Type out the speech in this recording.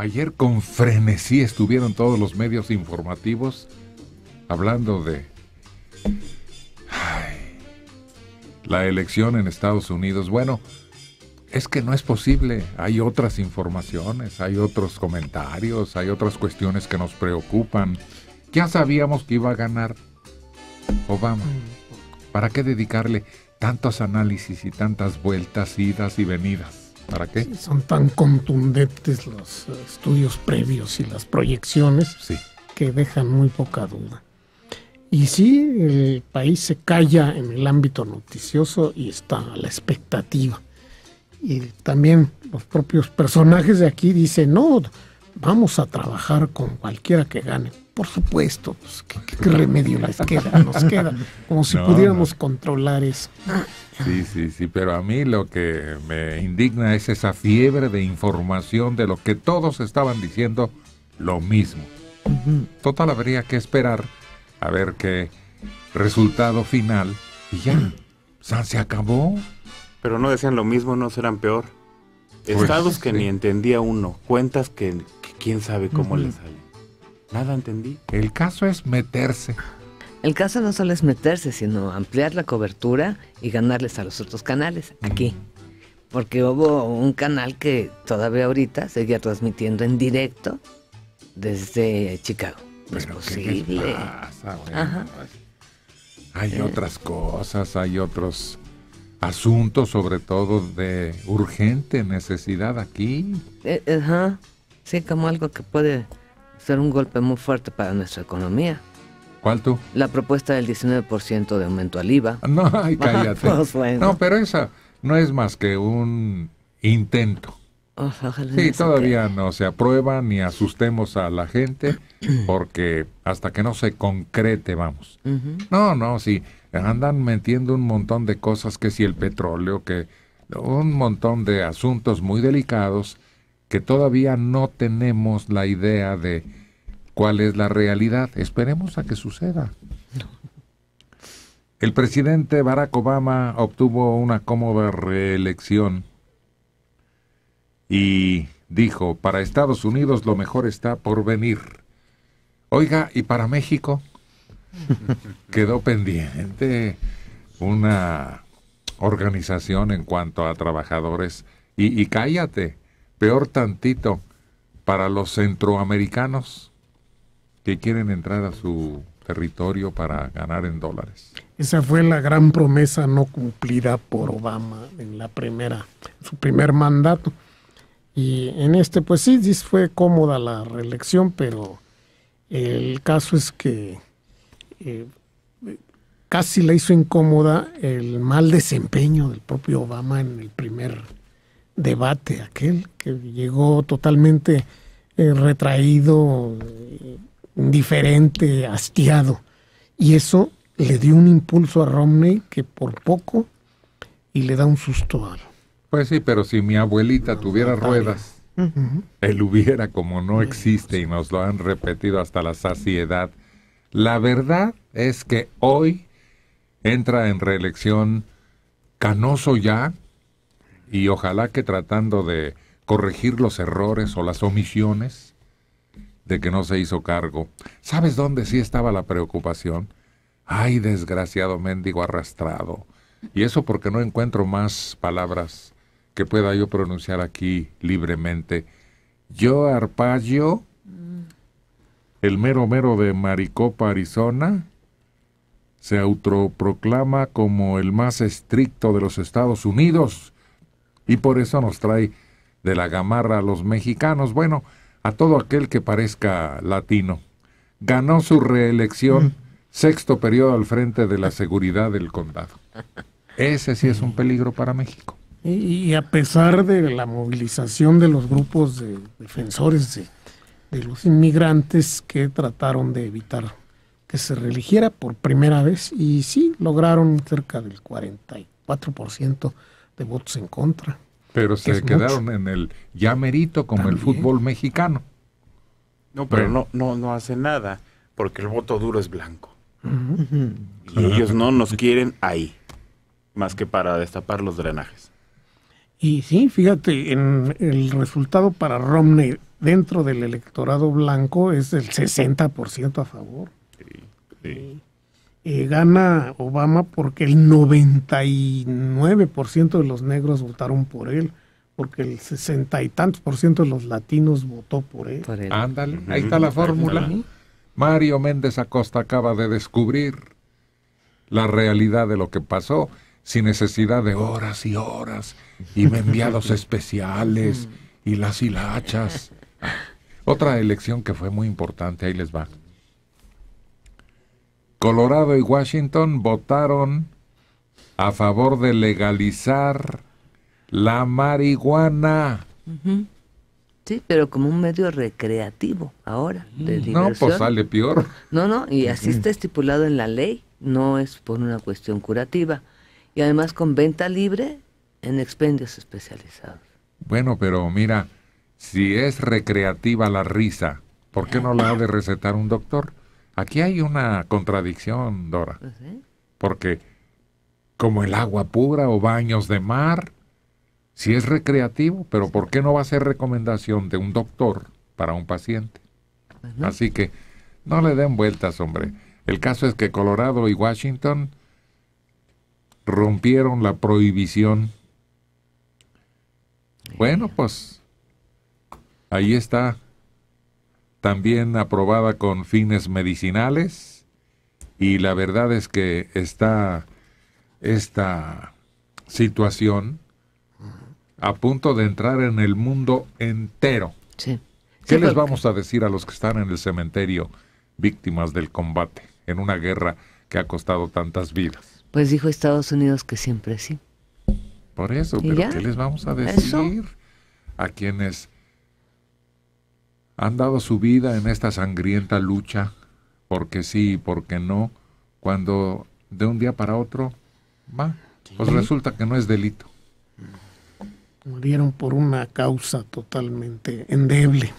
Ayer con frenesí estuvieron todos los medios informativos hablando de la elección en Estados Unidos. Bueno, es que no es posible. Hay otras informaciones, hay otros comentarios, hay otras cuestiones que nos preocupan. Ya sabíamos que iba a ganar Obama. Mm. ¿Para qué dedicarle tantos análisis y tantas vueltas, idas y venidas? ¿Para qué? son tan contundentes los estudios previos y las proyecciones que dejan muy poca duda. Y sí, el país se calla en el ámbito noticioso y está a la expectativa. Y también los propios personajes de aquí dicen, no, vamos a trabajar con cualquiera que gane. Por supuesto, pues, ¿qué, remedio les queda? Nos queda como si pudiéramos controlar eso. Sí, sí, sí, pero a mí lo que me indigna es esa fiebre de información de lo que todos estaban diciendo lo mismo. Total, habría que esperar a ver qué resultado final y ya, se acabó. Pero no decían lo mismo, no serán peor. Pues, Estados que ni entendía uno, cuentas que, quién sabe cómo les sale. Nada entendí. El caso es meterse. El caso no solo es meterse, sino ampliar la cobertura y ganarles a los otros canales, aquí. Porque hubo un canal que todavía ahorita seguía transmitiendo en directo desde Chicago. es posible. Pues, hay eh. otras cosas, hay otros asuntos, sobre todo de urgente necesidad aquí. Eh, ajá. Sí, como algo que puede ser un golpe muy fuerte para nuestra economía. ¿Cuál tú? La propuesta del 19% de aumento al IVA. No, ah, cállate. Pues no, pero esa no es más que un intento. sí, todavía no se aprueba ni asustemos a la gente porque hasta que no se concrete vamos. No, no, sí, andan metiendo un montón de cosas que si el petróleo, que un montón de asuntos muy delicados que todavía no tenemos la idea de cuál es la realidad. Esperemos a que suceda. El presidente Barack Obama obtuvo una cómoda reelección y dijo, para Estados Unidos lo mejor está por venir. Oiga, ¿y para México? Quedó pendiente una organización en cuanto a trabajadores. Y, cállate, peor tantito para los centroamericanos que quieren entrar a su territorio para ganar en dólares. Esa fue la gran promesa no cumplida por Obama en la primera, su primer mandato. Y en este, pues sí, fue cómoda la reelección, pero el caso es que eh, casi la hizo incómoda el mal desempeño del propio Obama en el primer debate aquel que llegó totalmente eh, retraído, indiferente, hastiado. Y eso le dio un impulso a Romney que por poco y le da un susto a él. Pues sí, pero si mi abuelita tuviera ruedas, él hubiera, como no existe y nos lo han repetido hasta la saciedad. La verdad es que hoy entra en reelección Canoso ya, y ojalá que tratando de corregir los errores o las omisiones de que no se hizo cargo. ¿Sabes dónde sí estaba la preocupación? Ay, desgraciado mendigo arrastrado. Y eso porque no encuentro más palabras que pueda yo pronunciar aquí libremente. Yo, Arpallo, mm. el mero mero de Maricopa, Arizona, se autoproclama como el más estricto de los Estados Unidos y por eso nos trae de la gamarra a los mexicanos, bueno, a todo aquel que parezca latino. Ganó su reelección, sexto periodo al frente de la seguridad del condado. Ese sí es un peligro para México. Y, a pesar de la movilización de los grupos de defensores de, de los inmigrantes que trataron de evitar que se religiera por primera vez y sí lograron cerca del 44% de votos en contra. Pero se quedaron en el ya como el fútbol mexicano. No, pero no, no, no hace nada, porque el voto duro es blanco. Y ellos no nos ah. quieren ahí, más que para destapar los drenajes. Y sí, fíjate, en el resultado para Romney dentro del electorado blanco es el 60% a favor. sí. Eh, gana Obama porque el 99% de los negros votaron por él, porque el 60 y tantos por ciento de los latinos votó por él. Ándale, ahí está la fórmula. Mario Méndez Acosta acaba de descubrir la realidad de lo que pasó sin necesidad de horas y horas y enviados especiales y las hilachas. Otra elección que fue muy importante, ahí les va. Colorado y Washington votaron a favor de legalizar la marihuana. Sí, pero como un medio recreativo ahora, de No, pues sale peor. No, no, y así está estipulado en la ley, no es por una cuestión curativa. Y además con venta libre en expendios especializados. Bueno, pero mira, si es recreativa la risa, ¿por qué no la ha de recetar un doctor? Aquí hay una contradicción, Dora, pues porque como el agua pura o baños de mar, si sí es recreativo, pero ¿por qué no va a ser recomendación de un doctor para un paciente? Así que no le den vueltas, hombre. El caso es que Colorado y Washington rompieron la prohibición. Bueno, pues ahí está también aprobada con fines medicinales y la verdad es que está esta situación a punto de entrar en el mundo entero. Sí. ¿Qué les vamos a decir a los que están en el cementerio víctimas del combate en una guerra que ha costado tantas vidas? Pues dijo Estados Unidos que siempre sí. Por eso, pero ¿qué les vamos a decir a quienes han dado su vida en esta sangrienta lucha, porque sí y porque no, cuando de un día para otro, va, pues resulta que no es delito. Murieron por una causa totalmente endeble.